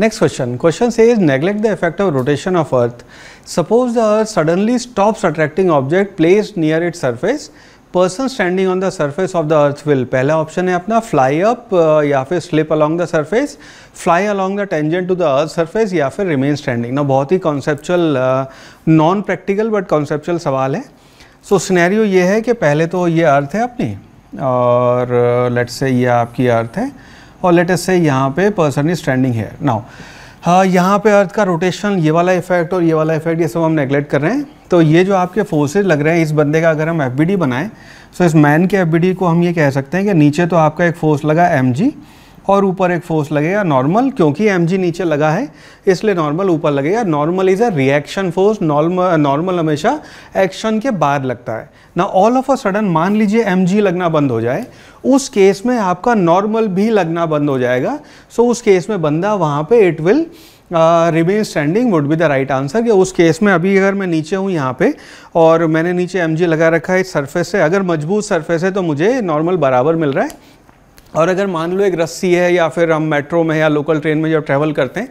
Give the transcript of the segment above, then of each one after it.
next question question से is neglect the effect of rotation of earth suppose the earth suddenly stops attracting object place near it surface person standing on the surface of the earth will पहला option है अपना fly up या फिर slip along the surface fly along the tangent to the earth surface या फिर remain standing ना बहुत ही conceptual non practical but conceptual सवाल है सो so, सिनेरियो ये है कि पहले तो ये अर्थ है अपनी और लेट्स से ये आपकी अर्थ है और लेटेस्ट से यहाँ पे person is standing here now हाँ यहाँ पे अर्थ का रोटेशन ये वाला इफेक्ट और ये वाला इफेक्ट ये सब हम नेगलेक्ट कर रहे हैं तो ये जो आपके फोर्सेज लग रहे हैं इस बंदे का अगर हम एफ बनाएं सो तो इस मैन के एफ को हम ये कह सकते हैं कि नीचे तो आपका एक फोर्स लगा एम और ऊपर एक फोर्स लगेगा नॉर्मल क्योंकि एम नीचे लगा है इसलिए नॉर्मल ऊपर लगेगा normal is a reaction force normal normal हमेशा एक्शन के बाद लगता है ना ऑल ऑफ अ सडन मान लीजिए एम लगना बंद हो जाए उस केस में आपका नॉर्मल भी लगना बंद हो जाएगा सो so, उस केस में बंदा वहाँ पर it will remain standing would be the right answer कि उस केस में अभी अगर मैं नीचे हूँ यहाँ पे और मैंने नीचे एम लगा रखा है इस सरफेस से अगर मजबूत सरफेस है तो मुझे नॉर्मल बराबर मिल रहा है और अगर मान लो एक रस्सी है या फिर हम मेट्रो में या लोकल ट्रेन में जब ट्रैवल करते हैं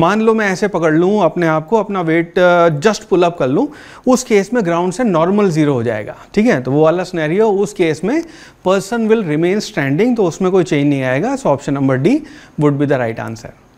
मान लो मैं ऐसे पकड़ लूँ अपने आप को अपना वेट जस्ट पुल अप कर लूँ उस केस में ग्राउंड से नॉर्मल ज़ीरो हो जाएगा ठीक है तो वो वाला स्नैरियो उस केस में पर्सन विल रिमेन स्टैंडिंग तो उसमें कोई चेंज नहीं आएगा so option number D would be the right answer